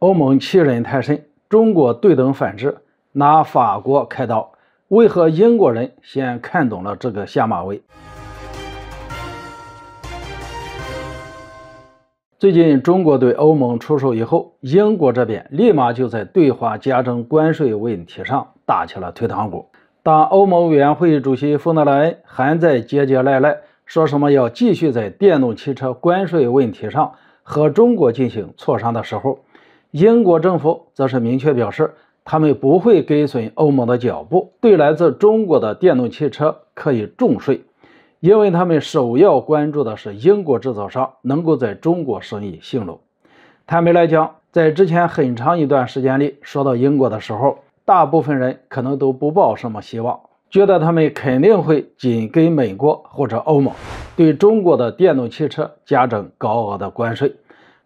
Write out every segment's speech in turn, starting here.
欧盟欺人太甚，中国对等反制，拿法国开刀，为何英国人先看懂了这个下马威？最近中国对欧盟出手以后，英国这边立马就在对华加征关税问题上打起了退堂鼓。当欧盟委员会主席冯德莱恩还在结结赖赖，说什么要继续在电动汽车关税问题上和中国进行磋商的时候，英国政府则是明确表示，他们不会跟随欧盟的脚步，对来自中国的电动汽车可以重税，因为他们首要关注的是英国制造商能够在中国生意兴隆。坦白来讲，在之前很长一段时间里，说到英国的时候，大部分人可能都不抱什么希望，觉得他们肯定会紧跟美国或者欧盟，对中国的电动汽车加征高额的关税。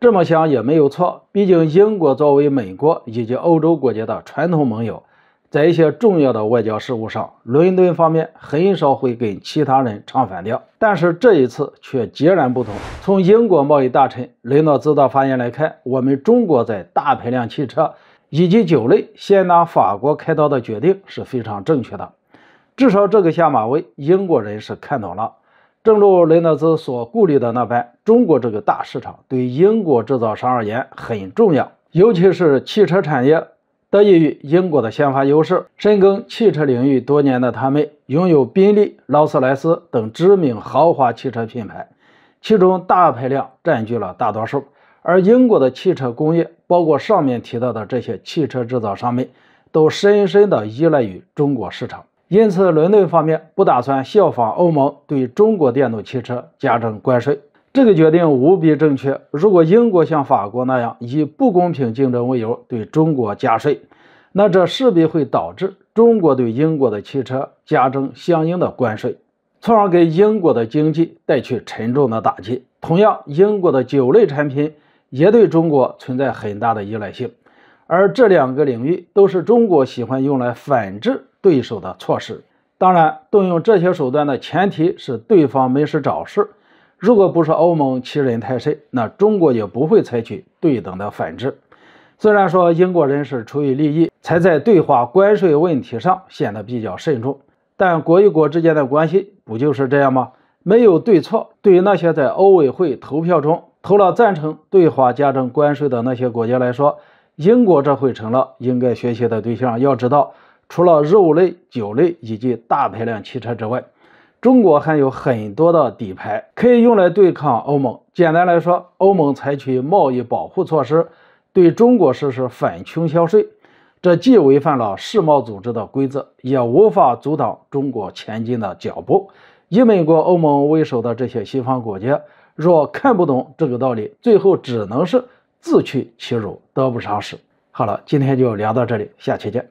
这么想也没有错，毕竟英国作为美国以及欧洲国家的传统盟友，在一些重要的外交事务上，伦敦方面很少会跟其他人唱反调。但是这一次却截然不同。从英国贸易大臣雷诺兹的发言来看，我们中国在大排量汽车以及酒类先拿法国开刀的决定是非常正确的。至少这个下马威，英国人是看懂了。正如雷诺兹所顾虑的那般，中国这个大市场对英国制造商而言很重要，尤其是汽车产业。得益于英国的先发优势，深耕汽车领域多年的他们，拥有宾利、劳斯莱斯等知名豪华汽车品牌，其中大排量占据了大多数。而英国的汽车工业，包括上面提到的这些汽车制造商们，都深深的依赖于中国市场。因此，伦敦方面不打算效仿欧盟对中国电动汽车加征关税，这个决定无比正确。如果英国像法国那样以不公平竞争为由对中国加税，那这势必会导致中国对英国的汽车加征相应的关税，从而给英国的经济带去沉重的打击。同样，英国的酒类产品也对中国存在很大的依赖性，而这两个领域都是中国喜欢用来反制。对手的措施，当然，动用这些手段的前提是对方没事找事。如果不是欧盟欺人太甚，那中国也不会采取对等的反制。虽然说英国人是出于利益才在对华关税问题上显得比较慎重，但国与国之间的关系不就是这样吗？没有对错。对于那些在欧委会投票中投了赞成对华加征关税的那些国家来说，英国这回成了应该学习的对象。要知道。除了肉类、酒类以及大排量汽车之外，中国还有很多的底牌可以用来对抗欧盟。简单来说，欧盟采取贸易保护措施，对中国实施反倾销税，这既违反了世贸组织的规则，也无法阻挡中国前进的脚步。以美国、欧盟为首的这些西方国家，若看不懂这个道理，最后只能是自取其辱，得不偿失。好了，今天就聊到这里，下期见。